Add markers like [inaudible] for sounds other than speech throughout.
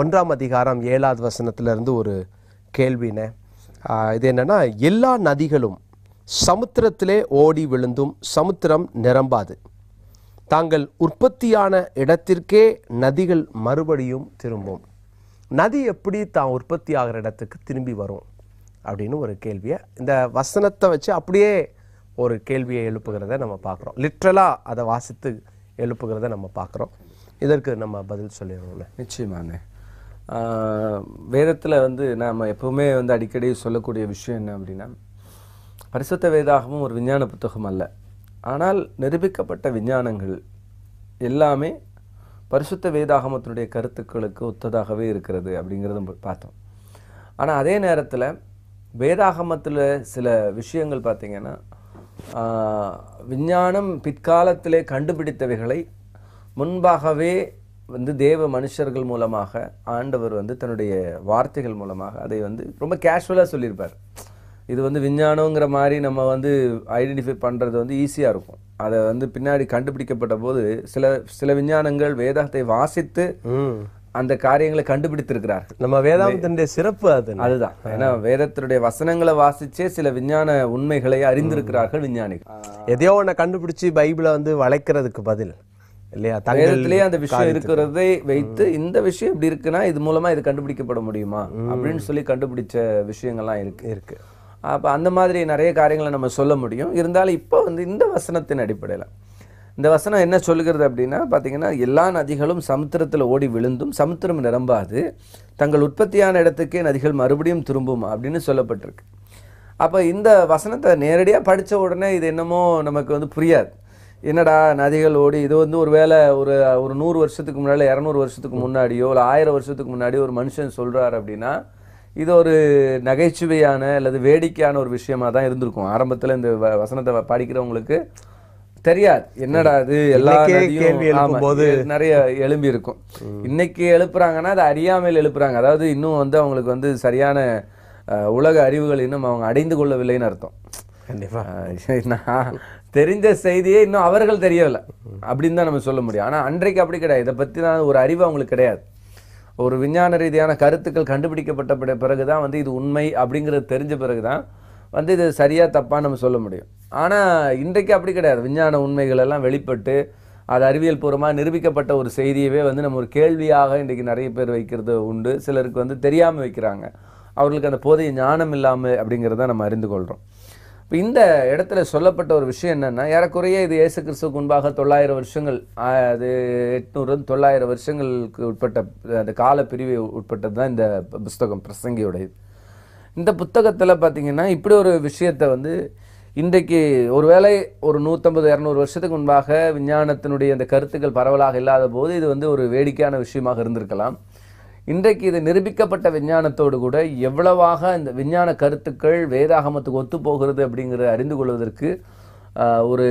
ஒன்றாம் அதிகாரம் ஏழாவது வசனத்திலிருந்து ஒரு கேள்வினே இது என்னென்னா எல்லா நதிகளும் சமுத்திரத்திலே ஓடி விழுந்தும் சமுத்திரம் நிரம்பாது தாங்கள் உற்பத்தியான இடத்திற்கே நதிகள் மறுபடியும் திரும்பும் நதி எப்படி தான் உற்பத்தி ஆகிற இடத்துக்கு திரும்பி வரும் அப்படின்னு ஒரு கேள்வியை இந்த வசனத்தை வச்சு அப்படியே ஒரு கேள்வியை எழுப்புகிறத நம்ம பார்க்குறோம் லிட்ரலாக அதை வாசித்து எழுப்புகிறத நம்ம பார்க்குறோம் இதற்கு நம்ம பதில் சொல்லிடுவோம்ல நிச்சயமாங்க வேதத்தில் வந்து நாம் எப்போவுமே வந்து அடிக்கடி சொல்லக்கூடிய விஷயம் என்ன அப்படின்னா பரிசுத்த வேதாகமும் ஒரு விஞ்ஞான புத்தகம் அல்ல ஆனால் நிரூபிக்கப்பட்ட விஞ்ஞானங்கள் எல்லாமே பரிசுத்த வேதாகமத்தினுடைய கருத்துக்களுக்கு ஒத்ததாகவே இருக்கிறது அப்படிங்கிறத பார்த்தோம் ஆனால் அதே நேரத்தில் வேதாகமத்தில் சில விஷயங்கள் பார்த்திங்கன்னா விஞ்ஞானம் பிற்காலத்திலே கண்டுபிடித்தவைகளை முன்பாகவே வந்து தேவ மனுஷர்கள் மூலமாக ஆண்டவர் வந்து தன்னுடைய வார்த்தைகள் மூலமாக அதை வந்து ரொம்ப கேஷுவலாக சொல்லியிருப்பார் இது வந்து விஞ்ஞானங்கிற மாதிரி நம்ம வந்து ஐடென்டிஃபை பண்ணுறது வந்து ஈஸியாக இருக்கும் அதை வந்து பின்னாடி கண்டுபிடிக்கப்பட்ட போது சில சில விஞ்ஞானங்கள் வேதாத்தை வாசித்து அந்த காரியங்களை கண்டுபிடித்திருக்கிறார் நம்ம வேதாந்தனுடைய சிறப்பு அது அதுதான் ஏன்னா வேதத்தினுடைய வசனங்களை வாசிச்சே சில விஞ்ஞான உண்மைகளை அறிந்திருக்கிறார்கள் விஞ்ஞானிகள் எதையோ ஒன்றை கண்டுபிடிச்சி பைபிளை வந்து வளைக்கிறதுக்கு பதில் இல்லையா வேதத்திலேயே அந்த விஷயம் இருக்கிறதை வைத்து இந்த விஷயம் இப்படி இருக்குன்னா இது மூலமா இது கண்டுபிடிக்கப்பட முடியுமா அப்படின்னு சொல்லி கண்டுபிடிச்ச விஷயங்கள்லாம் இருக்கு இருக்கு அப்ப அந்த மாதிரி நிறைய காரியங்களை நம்ம சொல்ல முடியும் இருந்தாலும் இப்போ வந்து இந்த வசனத்தின் அடிப்படையில் இந்த வசனம் என்ன சொல்லுகிறது அப்படின்னா பார்த்தீங்கன்னா எல்லா நதிகளும் சமுத்திரத்தில் ஓடி விழுந்தும் சமுத்திரம் நிரம்பாது தங்கள் உற்பத்தியான இடத்துக்கே நதிகள் மறுபடியும் திரும்பும் அப்படின்னு சொல்லப்பட்டிருக்கு அப்போ இந்த வசனத்தை நேரடியாக படித்த உடனே இது என்னமோ நமக்கு வந்து புரியாது என்னடா நதிகள் ஓடி இது வந்து ஒரு வேலை ஒரு ஒரு நூறு வருஷத்துக்கு முன்னாடி இரநூறு வருஷத்துக்கு முன்னாடியோ இல்லை ஆயிரம் வருஷத்துக்கு முன்னாடி ஒரு மனுஷன் சொல்கிறார் அப்படின்னா இது ஒரு நகைச்சுவையான அல்லது வேடிக்கையான ஒரு விஷயமாக தான் இருந்திருக்கும் ஆரம்பத்தில் இந்த வசனத்தை படிக்கிறவங்களுக்கு தெரியாது என்னடா அது எல்லா போது நிறைய எழும்பி இருக்கும் இன்னைக்கு எழுப்புறாங்கன்னா அது அறியாமையில் எழுப்புறாங்க அதாவது இன்னும் வந்து அவங்களுக்கு வந்து சரியான உலக அறிவுகள் இன்னும் அவங்க அடைந்து கொள்ளவில்லைன்னு அர்த்தம் கண்டிப்பாக தெரிஞ்ச செய்தியே இன்னும் அவர்கள் தெரியலை அப்படின்னு தான் நம்ம சொல்ல முடியும் ஆனால் அன்றைக்கு அப்படி கிடையாது இதை பற்றி தான் ஒரு அறிவு அவங்களுக்கு கிடையாது ஒரு விஞ்ஞான ரீதியான கருத்துக்கள் கண்டுபிடிக்கப்பட்ட பிறகு தான் வந்து இது உண்மை அப்படிங்கிறது தெரிஞ்ச பிறகு தான் வந்து இது சரியாக தப்பாக நம்ம சொல்ல முடியும் ஆனால் இன்றைக்கு அப்படி கிடையாது விஞ்ஞான உண்மைகள் எல்லாம் வெளிப்பட்டு அது அறிவியல் பூர்வமாக நிரூபிக்கப்பட்ட ஒரு செய்தியவே வந்து நம்ம ஒரு கேள்வியாக இன்றைக்கு நிறைய பேர் வைக்கிறது உண்டு சிலருக்கு வந்து தெரியாமல் வைக்கிறாங்க அவர்களுக்கு அந்த போதிய ஞானம் இல்லாமல் அப்படிங்கிறத நம்ம அறிந்து கொள்கிறோம் இப்போ இந்த இடத்துல சொல்லப்பட்ட ஒரு விஷயம் என்னென்னா ஏறக்குறைய இது இயேசு கிறிஸ்துக்கு முன்பாக தொள்ளாயிரம் வருஷங்கள் அது எட்நூறு தொள்ளாயிரம் வருஷங்களுக்கு உட்பட்ட அந்த கால பிரிவை உட்பட்டது தான் இந்த புஸ்தகம் பிரசங்கியுடையது இந்த புத்தகத்தில் பார்த்திங்கன்னா இப்படி ஒரு விஷயத்தை வந்து இன்றைக்கு ஒருவேளை ஒரு நூற்றம்பது இரநூறு வருஷத்துக்கு முன்பாக விஞ்ஞானத்தினுடைய அந்த கருத்துக்கள் பரவலாக இல்லாத போது இது வந்து ஒரு வேடிக்கையான விஷயமாக இருந்திருக்கலாம் இன்றைக்கு இது நிரூபிக்கப்பட்ட விஞ்ஞானத்தோடு கூட எவ்வளவாக இந்த விஞ்ஞான கருத்துக்கள் வேதாகமத்துக்கு ஒத்து போகிறது அப்படிங்கிறத அறிந்து கொள்வதற்கு ஒரு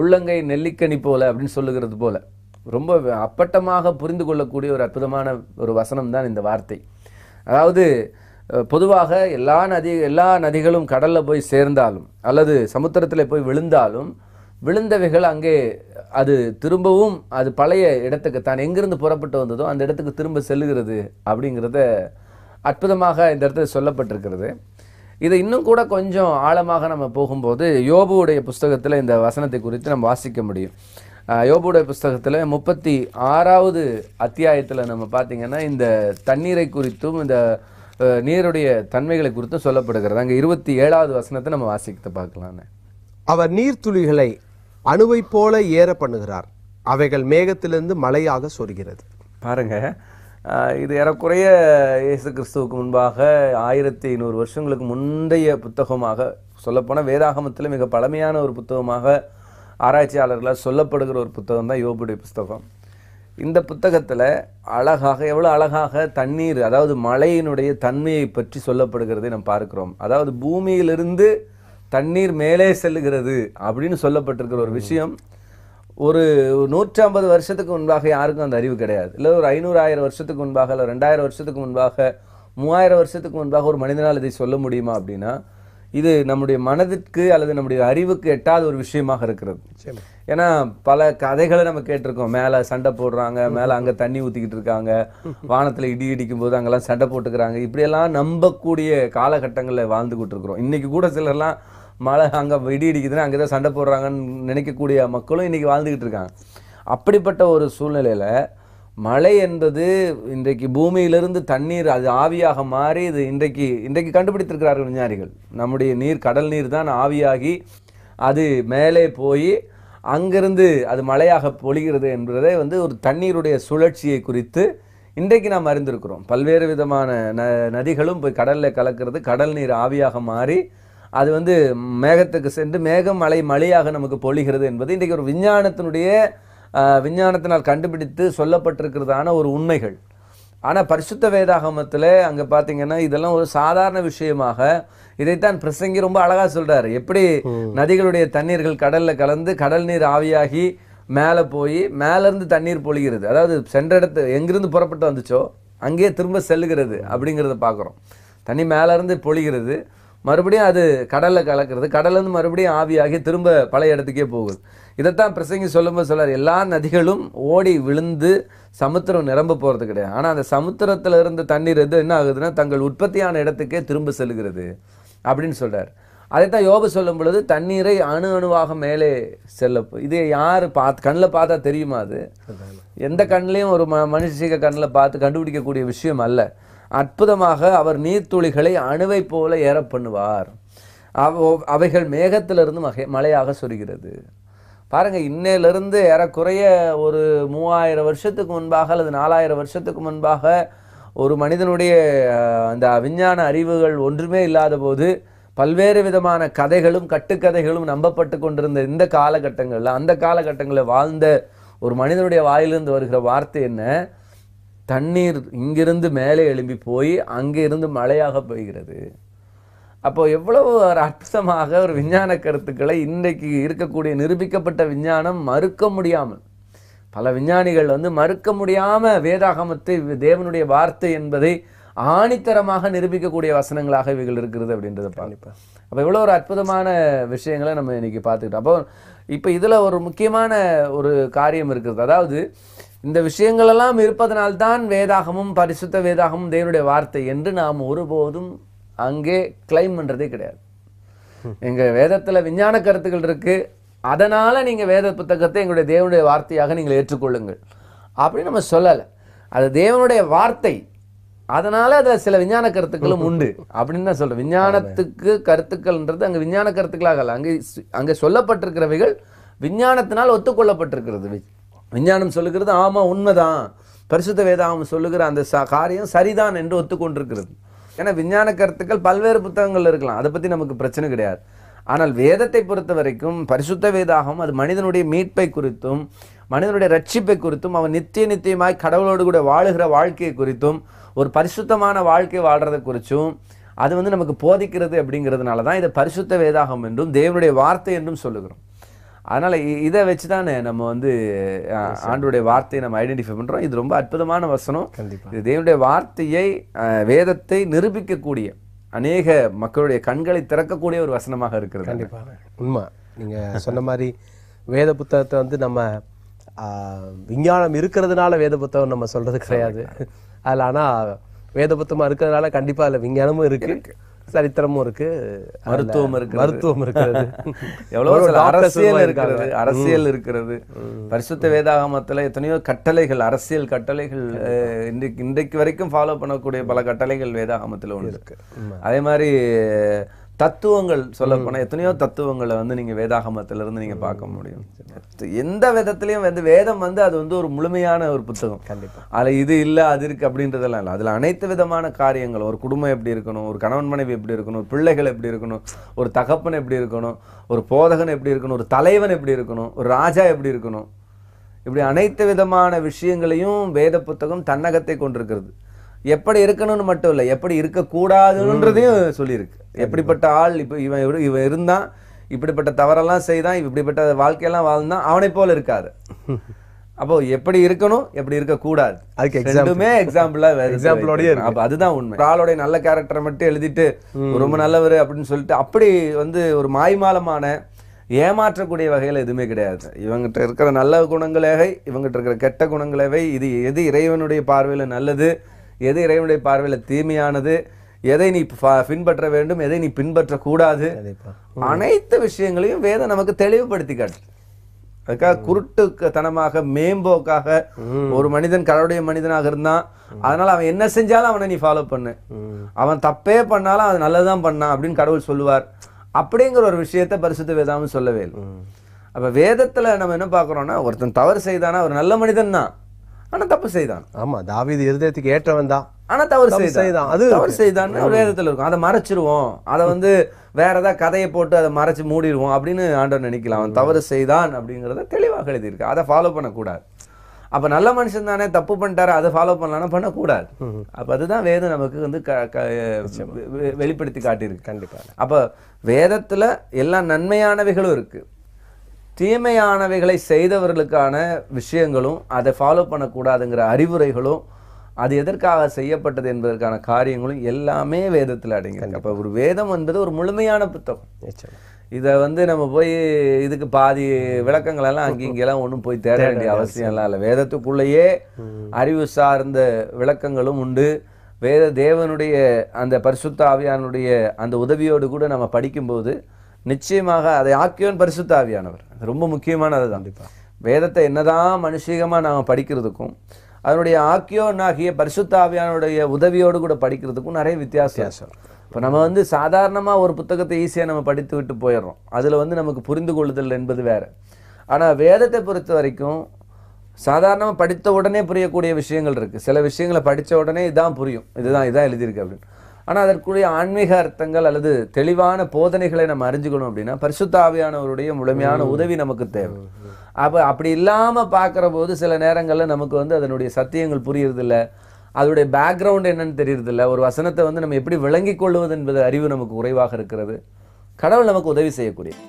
உள்ளங்கை நெல்லிக்கனி போல அப்படின்னு சொல்லுகிறது போல ரொம்ப அப்பட்டமாக புரிந்து கொள்ளக்கூடிய ஒரு அற்புதமான ஒரு வசனம் தான் இந்த வார்த்தை அதாவது பொதுவாக எல்லா நதி எல்லா நதிகளும் கடலில் போய் சேர்ந்தாலும் அல்லது சமுத்திரத்தில் போய் விழுந்தாலும் விழுந்தவைகள் அங்கே அது திரும்பவும் அது பழைய இடத்துக்கு தான் எங்கிருந்து புறப்பட்டு வந்ததோ அந்த இடத்துக்கு திரும்ப செல்லுகிறது அப்படிங்கிறத அற்புதமாக இந்த இடத்துல சொல்லப்பட்டிருக்கிறது இதை இன்னும் கூட கொஞ்சம் ஆழமாக நம்ம போகும்போது யோபுவுடைய புஸ்தகத்தில் இந்த வசனத்தை குறித்து நம்ம வாசிக்க முடியும் யோபுடைய புஸ்தகத்தில் முப்பத்தி ஆறாவது அத்தியாயத்தில் நம்ம பார்த்திங்கன்னா இந்த தண்ணீரை குறித்தும் இந்த நீருடைய தன்மைகளை குறித்தும் சொல்லப்படுகிறது அங்கே இருபத்தி ஏழாவது வசனத்தை நம்ம வாசிக்கத்தை பார்க்கலான்னு அவர் நீர்த்துளிகளை அணுவைப் போல ஏற பண்ணுகிறார் அவைகள் மேகத்திலிருந்து மழையாக சொருகிறது பாருங்க இது ஏறக்குறைய இயேசு கிறிஸ்துவுக்கு முன்பாக ஆயிரத்தி ஐநூறு வருஷங்களுக்கு முந்தைய புத்தகமாக சொல்லப்போனால் வேதாகமத்தில் மிக பழமையான ஒரு புத்தகமாக ஆராய்ச்சியாளர்களால் சொல்லப்படுகிற ஒரு புத்தகம் தான் யோபுடைய புஸ்தகம் இந்த புத்தகத்தில் அழகாக எவ்வளோ அழகாக தண்ணீர் அதாவது மழையினுடைய தன்மையை பற்றி சொல்லப்படுகிறதை நம்ம பார்க்கிறோம் அதாவது பூமியிலிருந்து தண்ணீர் மேலே செல்லுகிறது அப்படின்னு சொல்லப்பட்டிருக்கிற ஒரு விஷயம் ஒரு நூற்றி ஐம்பது வருஷத்துக்கு முன்பாக யாருக்கும் அந்த அறிவு கிடையாது இல்லை ஒரு ஐநூறு ஆயிரம் வருஷத்துக்கு முன்பாக இல்லை ரெண்டாயிரம் வருஷத்துக்கு முன்பாக மூவாயிரம் வருஷத்துக்கு முன்பாக ஒரு மனிதனால் இதை சொல்ல முடியுமா அப்படின்னா இது நம்முடைய மனதிற்கு அல்லது நம்முடைய அறிவுக்கு எட்டாத ஒரு விஷயமாக இருக்கிறது ஏன்னா பல கதைகளை நம்ம கேட்டிருக்கோம் மேலே சண்டை போடுறாங்க மேலே அங்கே தண்ணி ஊற்றிக்கிட்டு இருக்காங்க வானத்தில் இடி இடிக்கும் போது அங்கெல்லாம் சண்டை போட்டுக்கிறாங்க இப்படியெல்லாம் நம்பக்கூடிய காலகட்டங்களில் வாழ்ந்துக்கிட்டு இருக்கிறோம் இன்றைக்கி கூட சிலர்லாம் மழை அங்கே இடி இடிக்குதுன்னு அங்கே தான் சண்டை போடுறாங்கன்னு நினைக்கக்கூடிய மக்களும் இன்றைக்கி வாழ்ந்துக்கிட்டு இருக்காங்க அப்படிப்பட்ட ஒரு சூழ்நிலையில் மழை என்பது இன்றைக்கு பூமியிலிருந்து தண்ணீர் அது ஆவியாக மாறி இது இன்றைக்கு இன்றைக்கு கண்டுபிடித்திருக்கிறார்கள் விஞ்ஞானிகள் நம்முடைய நீர் கடல் நீர் தான் ஆவியாகி அது மேலே போய் அங்கிருந்து அது மழையாக பொழிகிறது என்பதை வந்து ஒரு தண்ணீருடைய சுழற்சியை குறித்து இன்றைக்கு நாம் அறிந்திருக்கிறோம் பல்வேறு விதமான ந நதிகளும் போய் கடலில் கலக்கிறது கடல் நீர் ஆவியாக மாறி அது வந்து மேகத்துக்கு சென்று மேகம் மலை மலையாக நமக்கு பொழிகிறது என்பது இன்றைக்கு ஒரு விஞ்ஞானத்தினுடைய விஞ்ஞானத்தினால் கண்டுபிடித்து சொல்லப்பட்டிருக்கிறதான ஒரு உண்மைகள் ஆனால் பரிசுத்த வேதாகமத்தில் அங்கே பார்த்தீங்கன்னா இதெல்லாம் ஒரு சாதாரண விஷயமாக இதைத்தான் பிரசங்கி ரொம்ப அழகாக சொல்கிறார் எப்படி நதிகளுடைய தண்ணீர்கள் கடலில் கலந்து கடல் நீர் ஆவியாகி மேலே போய் மேலேருந்து தண்ணீர் பொழிகிறது அதாவது சென்ற இடத்து எங்கிருந்து புறப்பட்டு வந்துச்சோ அங்கேயே திரும்ப செல்லுகிறது அப்படிங்கிறத பார்க்குறோம் தண்ணி மேலேருந்து பொழிகிறது மறுபடியும் அது கடலில் கலக்கிறது இருந்து மறுபடியும் ஆவியாகி திரும்ப பழைய இடத்துக்கே போகுது இதைத்தான் பிரசங்கி சொல்லும்போது சொல்கிறார் எல்லா நதிகளும் ஓடி விழுந்து சமுத்திரம் நிரம்ப போகிறது கிடையாது ஆனால் அந்த சமுத்திரத்தில் இருந்த தண்ணீர் எது என்ன ஆகுதுன்னா தங்கள் உற்பத்தியான இடத்துக்கே திரும்ப செல்கிறது அப்படின்னு சொல்கிறார் அதைத்தான் யோக சொல்லும் பொழுது தண்ணீரை அணு அணுவாக மேலே செல்ல இது யார் பார்த்து கண்ணில் பார்த்தா தெரியுமா அது எந்த கண்ணிலையும் ஒரு ம மனுஷிக கண்ணில் பார்த்து கண்டுபிடிக்கக்கூடிய விஷயம் அல்ல அற்புதமாக அவர் நீர்த்துளிகளை அணுவை போல ஏற பண்ணுவார் அவைகள் மேகத்திலிருந்து மகை மழையாக சொருகிறது பாருங்கள் இன்னையிலிருந்து ஏறக்குறைய ஒரு மூவாயிரம் வருஷத்துக்கு முன்பாக அல்லது நாலாயிரம் வருஷத்துக்கு முன்பாக ஒரு மனிதனுடைய அந்த விஞ்ஞான அறிவுகள் ஒன்றுமே இல்லாத போது பல்வேறு விதமான கதைகளும் கட்டுக்கதைகளும் நம்பப்பட்டு கொண்டிருந்த இந்த காலகட்டங்களில் அந்த காலகட்டங்களில் வாழ்ந்த ஒரு மனிதனுடைய வாயிலிருந்து வருகிற வார்த்தை என்ன தண்ணீர் இங்கிருந்து மேலே எழும்பி போய் அங்கிருந்து மழையாக போய்கிறது அப்போ எவ்வளவு ஒரு அற்புதமாக ஒரு விஞ்ஞான கருத்துக்களை இன்றைக்கு இருக்கக்கூடிய நிரூபிக்கப்பட்ட விஞ்ஞானம் மறுக்க முடியாமல் பல விஞ்ஞானிகள் வந்து மறுக்க முடியாமல் வேதாகமத்தை தேவனுடைய வார்த்தை என்பதை ஆணித்தரமாக நிரூபிக்கக்கூடிய வசனங்களாக இவைகள் இருக்கிறது அப்படின்றத பாலிப்பா அப்போ இவ்வளோ ஒரு அற்புதமான விஷயங்களை நம்ம இன்றைக்கி பார்த்துக்கிட்டோம் அப்போ இப்போ இதில் ஒரு முக்கியமான ஒரு காரியம் இருக்கிறது அதாவது இந்த விஷயங்களெல்லாம் இருப்பதனால்தான் வேதாகமும் பரிசுத்த வேதாகமும் தேவனுடைய வார்த்தை என்று நாம் ஒருபோதும் அங்கே கிளைம் பண்ணுறதே கிடையாது எங்கள் வேதத்தில் விஞ்ஞான கருத்துக்கள் இருக்குது அதனால் நீங்கள் வேத புத்தகத்தை எங்களுடைய தேவனுடைய வார்த்தையாக நீங்கள் ஏற்றுக்கொள்ளுங்கள் அப்படின்னு நம்ம சொல்லலை அது தேவனுடைய வார்த்தை அதனால் அதில் சில விஞ்ஞான கருத்துக்களும் உண்டு அப்படின்னு தான் சொல்கிறேன் விஞ்ஞானத்துக்கு கருத்துக்கள்ன்றது அங்கே விஞ்ஞான கருத்துக்களாக அங்கே அங்கே சொல்லப்பட்டிருக்கிறவைகள் விஞ்ஞானத்தினால் ஒத்துக்கொள்ளப்பட்டிருக்கிறது விஞ்ஞானம் சொல்லுகிறது ஆமாம் உண்மைதான் பரிசுத்த வேதாகம் சொல்லுகிற அந்த ச காரியம் சரிதான் என்று ஒத்துக்கொண்டிருக்கிறது ஏன்னா விஞ்ஞான கருத்துக்கள் பல்வேறு புத்தகங்கள் இருக்கலாம் அதை பற்றி நமக்கு பிரச்சனை கிடையாது ஆனால் வேதத்தை பொறுத்த வரைக்கும் பரிசுத்த வேதாகம் அது மனிதனுடைய மீட்பை குறித்தும் மனிதனுடைய ரட்சிப்பை குறித்தும் அவன் நித்திய நித்தியமாய் கடவுளோடு கூட வாழுகிற வாழ்க்கையை குறித்தும் ஒரு பரிசுத்தமான வாழ்க்கை வாழ்கிறத குறித்தும் அது வந்து நமக்கு போதிக்கிறது அப்படிங்கிறதுனால தான் இதை பரிசுத்த வேதாகம் என்றும் தேவனுடைய வார்த்தை என்றும் சொல்லுகிறோம் அதனால் இதை வச்சு தான் நம்ம வந்து ஆண்டுடைய வார்த்தையை நம்ம ஐடென்டிஃபை பண்ணுறோம் இது ரொம்ப அற்புதமான வசனம் இது தேவனுடைய வார்த்தையை வேதத்தை நிரூபிக்கக்கூடிய அநேக மக்களுடைய கண்களை திறக்கக்கூடிய ஒரு வசனமாக இருக்கிறது கண்டிப்பாக உண்மை நீங்கள் சொன்ன மாதிரி வேத புத்தகத்தை வந்து நம்ம விஞ்ஞானம் இருக்கிறதுனால வேத புத்தகம் நம்ம சொல்கிறது கிடையாது அதில் ஆனால் வேத புத்தகமாக இருக்கிறதுனால கண்டிப்பாக அதில் விஞ்ஞானமும் இருக்குது சரித்திரமும் இருக்கு மருத்துவம் இருக்கு மருத்துவம் இருக்கிறது [laughs] எவ்வளவு அரசியல் இருக்கிறது அரசியல் இருக்கிறது பரிசுத்த வேதாகமத்தில் எத்தனையோ கட்டளைகள் அரசியல் கட்டளைகள் இன்றைக்கு இன்றைக்கு வரைக்கும் ஃபாலோ பண்ணக்கூடிய பல கட்டளைகள் வேதாகமத்தில் ஒன்று இருக்கு அதே மாதிரி தத்துவங்கள் சொல்லப்போனால் எத்தனையோ தத்துவங்களை வந்து நீங்கள் வேதாகமத்திலிருந்து நீங்கள் பார்க்க முடியும் எந்த விதத்துலையும் வந்து வேதம் வந்து அது வந்து ஒரு முழுமையான ஒரு புத்தகம் கண்டிப்பாக அதில் இது இல்லை அது இருக்குது அப்படின்றதெல்லாம் இல்லை அதில் அனைத்து விதமான காரியங்கள் ஒரு குடும்பம் எப்படி இருக்கணும் ஒரு கணவன் மனைவி எப்படி இருக்கணும் ஒரு பிள்ளைகள் எப்படி இருக்கணும் ஒரு தகப்பன் எப்படி இருக்கணும் ஒரு போதகன் எப்படி இருக்கணும் ஒரு தலைவன் எப்படி இருக்கணும் ஒரு ராஜா எப்படி இருக்கணும் இப்படி அனைத்து விதமான விஷயங்களையும் வேத புத்தகம் தன்னகத்தை கொண்டிருக்கிறது எப்படி இருக்கணும்னு மட்டும் இல்லை எப்படி இருக்கக்கூடாதுன்றதையும் சொல்லியிருக்கு எப்படிப்பட்ட ஆள் இப்போ இவன் இவன் இருந்தான் இப்படிப்பட்ட தவறெல்லாம் செய்தான் இப்படிப்பட்ட வாழ்க்கையெல்லாம் வாழ்ந்தான் அவனை போல இருக்காது [laughs] அப்போ எப்படி இருக்கணும் எப்படி இருக்கக்கூடாது அதுக்கு ரெண்டுமே எக்ஸாம்பிளா எக்ஸாம்பிளோடய அப்போ அதுதான் உண்மை ஆளுடைய நல்ல கேரக்டரை மட்டும் எழுதிட்டு ரொம்ப நல்லவர் அப்படின்னு சொல்லிட்டு அப்படி வந்து ஒரு மாய்மாலமான ஏமாற்றக்கூடிய வகையில் எதுவுமே கிடையாது இவங்ககிட்ட இருக்கிற நல்ல குணங்களேவை இவங்ககிட்ட இருக்கிற கெட்ட குணங்களேவை இது எது இறைவனுடைய பார்வையில் நல்லது எது இறைவனுடைய பார்வையில் தீமையானது எதை நீ பின்பற்ற வேண்டும் எதை நீ பின்பற்றக்கூடாது அனைத்து விஷயங்களையும் வேதம் நமக்கு தெளிவுபடுத்தி காட்டு அதுக்காக குருட்டுத்தனமாக மேம்போக்காக ஒரு மனிதன் கடவுடைய மனிதனாக இருந்தான் அதனால அவன் என்ன செஞ்சாலும் அவனை நீ ஃபாலோ பண்ணு அவன் தப்பே பண்ணாலும் அது நல்லதான் பண்ணான் அப்படின்னு கடவுள் சொல்லுவார் அப்படிங்கிற ஒரு விஷயத்த பரிசுத்த வேதாமல் சொல்லவே இல்லை அப்போ வேதத்தில் நம்ம என்ன பார்க்குறோன்னா ஒருத்தன் தவறு செய்தானா ஒரு நல்ல மனிதன் தான் ஆனால் தப்பு செய்தான் ஆமாம் தாவீது இருதயத்துக்கு ஏற்றவன் தான் ஆனால் தவறு செய்தான் அது தவறு செய்தான்னு வேதத்தில் இருக்கும் அதை மறைச்சிருவோம் அதை வந்து வேற ஏதாவது கதையை போட்டு அதை மறைச்சு மூடிடுவோம் அப்படின்னு ஆண்டவர் நினைக்கலாம் அவன் தவறு செய்தான் அப்படிங்கிறத தெளிவாக எழுதியிருக்கு அதை ஃபாலோ பண்ணக்கூடாது அப்போ நல்ல மனுஷன் தானே தப்பு பண்ணிட்டாரு அதை ஃபாலோ பண்ணலாம் பண்ணக்கூடாது அப்போ அதுதான் வேதம் நமக்கு வந்து வெளிப்படுத்தி காட்டியிருக்கு கண்டிப்பாக அப்போ வேதத்தில் எல்லா நன்மையானவைகளும் இருக்குது தீமையானவைகளை செய்தவர்களுக்கான விஷயங்களும் அதை ஃபாலோ பண்ணக்கூடாதுங்கிற அறிவுரைகளும் அது எதற்காக செய்யப்பட்டது என்பதற்கான காரியங்களும் எல்லாமே வேதத்தில் அடங்கியிருக்கு அப்போ ஒரு வேதம் என்பது ஒரு முழுமையான புத்தகம் இதை வந்து நம்ம போய் இதுக்கு பாதி விளக்கங்களெல்லாம் அங்கே இங்கெல்லாம் ஒன்றும் போய் தேட வேண்டிய அவசியம்லாம் இல்லை வேதத்துக்குள்ளேயே அறிவு சார்ந்த விளக்கங்களும் உண்டு வேத தேவனுடைய அந்த பரிசுத்த ஆவியானுடைய அந்த உதவியோடு கூட நம்ம படிக்கும்போது நிச்சயமாக அதை ஆக்கியவன் ஆவியானவர் ரொம்ப முக்கியமானது கண்டிப்பாக வேதத்தை என்னதான் மனுஷீகமாக நாம் படிக்கிறதுக்கும் அதனுடைய பரிசுத்த பரிசுத்தாவியானுடைய உதவியோடு கூட படிக்கிறதுக்கும் நிறைய வித்தியாசம் இப்போ நம்ம வந்து சாதாரணமாக ஒரு புத்தகத்தை ஈஸியாக நம்ம படித்து விட்டு போயிடுறோம் அதில் வந்து நமக்கு புரிந்து கொள்ளுதல் என்பது வேறு ஆனால் வேதத்தை பொறுத்த வரைக்கும் சாதாரணமாக படித்த உடனே புரியக்கூடிய விஷயங்கள் இருக்குது சில விஷயங்களை படித்த உடனே இதான் புரியும் இதுதான் இதான் எழுதியிருக்கு அப்படின்னு ஆனால் அதற்குரிய ஆன்மீக அர்த்தங்கள் அல்லது தெளிவான போதனைகளை நம்ம அறிஞ்சுக்கணும் அப்படின்னா பரிசுத்தாவியானவருடைய முழுமையான உதவி நமக்கு தேவை அப்போ அப்படி இல்லாமல் பார்க்குற போது சில நேரங்களில் நமக்கு வந்து அதனுடைய சத்தியங்கள் புரியறதில்ல அதனுடைய பேக்ரவுண்ட் என்னன்னு தெரியறதில்ல ஒரு வசனத்தை வந்து நம்ம எப்படி விளங்கி கொள்வது என்பது அறிவு நமக்கு குறைவாக இருக்கிறது கடவுள் நமக்கு உதவி செய்யக்கூடிய